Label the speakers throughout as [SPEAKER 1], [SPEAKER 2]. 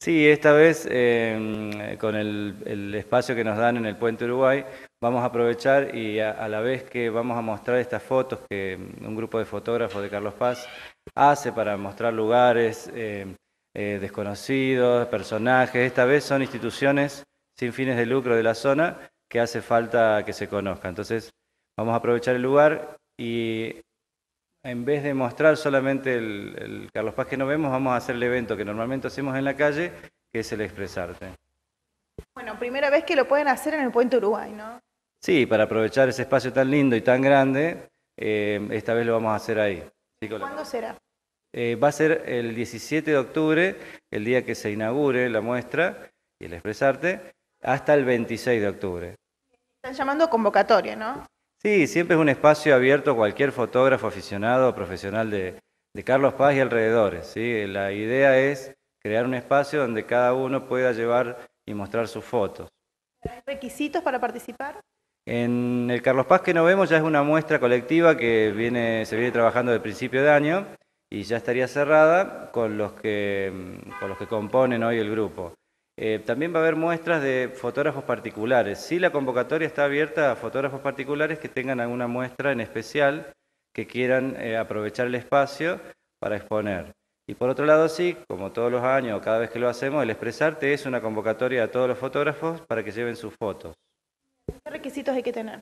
[SPEAKER 1] Sí, esta vez eh, con el, espacio que nos dan en el Puente Uruguay, vamos a aprovechar y a, la vez que vamos a mostrar estas fotos que mm, un grupo de fotógrafos de Carlos Paz hace para mostrar lugares eh, eh, desconocidos, personajes, esta vez son instituciones sin fines de lucro de la zona que hace falta que se conozca. Entonces vamos a aprovechar el lugar y en vez de mostrar solamente el, Carlos Paz que no vemos, vamos a hacer el evento que normalmente hacemos en la calle, que es el expresarte.
[SPEAKER 2] Bueno, primera vez que lo pueden hacer en el Puente Uruguay, ¿no?
[SPEAKER 1] Sí, para aprovechar ese espacio tan lindo y tan grande, eh, esta vez lo vamos a hacer ahí. ¿Cuándo será? Eh, va a ser el 17 de octubre, el día que se inaugure la muestra y el expresarte, hasta el 26 de octubre.
[SPEAKER 2] Están llamando convocatoria, ¿no?
[SPEAKER 1] Sí, siempre es un espacio abierto a cualquier fotógrafo aficionado o profesional de, Carlos Paz y alrededores. ¿sí? La idea es crear un espacio donde cada uno pueda llevar y mostrar sus fotos.
[SPEAKER 2] ¿Hay requisitos para participar?
[SPEAKER 1] En el Carlos Paz que no vemos ya es una muestra colectiva que viene, se viene trabajando desde principio de año y ya estaría cerrada con los que, con los que componen hoy el grupo. Eh, también va a haber muestras de fotógrafos particulares. Sí, la convocatoria está abierta a fotógrafos particulares que tengan alguna muestra en especial que quieran eh, aprovechar el espacio para exponer. Y por otro lado, sí, como todos los años, cada vez que lo hacemos, el expresarte es una convocatoria a todos los fotógrafos para que lleven sus fotos.
[SPEAKER 2] ¿Qué requisitos hay que tener?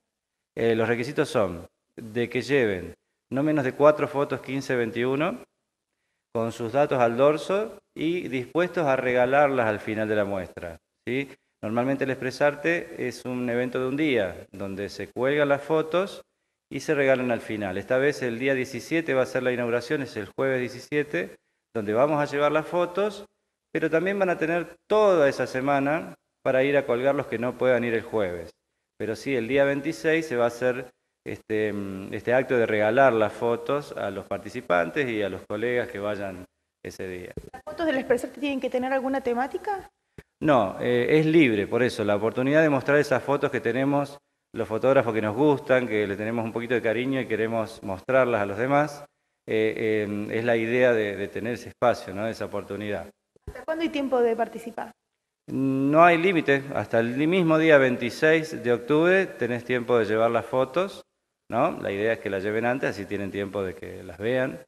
[SPEAKER 1] Eh, los requisitos son de que lleven no menos de cuatro fotos 15-21, con sus datos al dorso y dispuestos a regalarlas al final de la muestra. Normalmente el expresarte es un evento de un día, donde se cuelgan las fotos y se regalan al final. Esta vez el día 17 va a ser la inauguración, es el jueves 17, donde vamos a llevar las fotos, pero también van a tener toda esa semana para ir a colgar los que no puedan ir el jueves. Pero sí, el día 26 se va a hacer este, mm, este acto de regalar las fotos a los participantes y a los colegas que vayan ese día.
[SPEAKER 2] ¿Las fotos del expresarte tienen que tener alguna temática?
[SPEAKER 1] No, eh, es libre, por eso, la oportunidad de mostrar esas fotos que tenemos los fotógrafos que nos gustan, que le tenemos un poquito de cariño y queremos mostrarlas a los demás, eh, eh, es la idea de, tener ese espacio, ¿no? esa oportunidad.
[SPEAKER 2] ¿Hasta cuándo hay tiempo de participar?
[SPEAKER 1] No hay límite, hasta el mismo día 26 de octubre tenés tiempo de llevar las fotos la idea es que la lleven antes, así tienen tiempo de que las vean.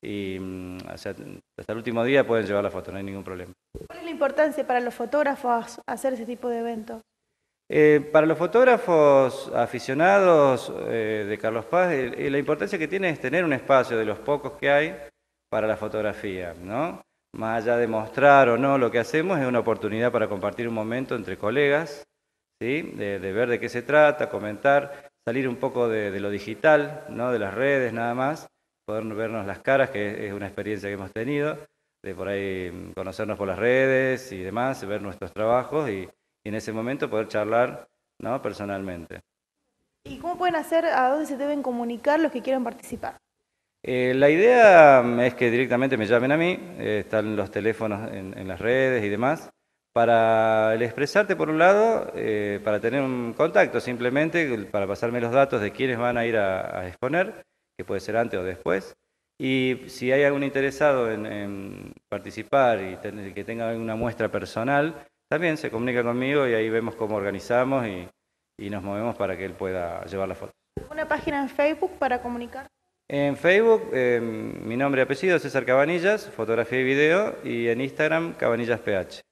[SPEAKER 1] Y mm, hasta el último día pueden llevar la foto, no hay ningún problema.
[SPEAKER 2] ¿Cuál es la importancia para los fotógrafos hacer ese tipo de eventos?
[SPEAKER 1] Eh, para los fotógrafos aficionados eh, de Carlos Paz, eh, la importancia que tiene es tener un espacio de los pocos que hay para la fotografía, ¿no? Más allá de mostrar o no lo que hacemos, es una oportunidad para compartir un momento entre colegas, ¿sí? de ver de qué se trata, comentar salir un poco de, lo digital, ¿no? de las redes nada más, poder vernos las caras, que es una experiencia que hemos tenido, de por ahí mm, conocernos por las redes y demás, ver nuestros trabajos y, en ese momento poder charlar ¿no? personalmente.
[SPEAKER 2] ¿Y cómo pueden hacer, a dónde se deben comunicar los que quieran participar?
[SPEAKER 1] Eh, la idea mm, es que directamente me llamen a mí, eh, están los teléfonos en, las redes y demás, para el expresarte por un lado, eh, para tener un contacto simplemente, para pasarme los datos de quienes van a ir a, exponer, que puede ser antes o después. Y si hay algún interesado en, participar y que tenga alguna muestra personal, también se comunica conmigo y ahí vemos cómo organizamos y, nos movemos para que él pueda llevar la foto.
[SPEAKER 2] ¿Una página en Facebook para comunicar?
[SPEAKER 1] En Facebook, em, mi nombre y apellido es César Cabanillas, fotografía y video, y en Instagram, Cabanillas PH.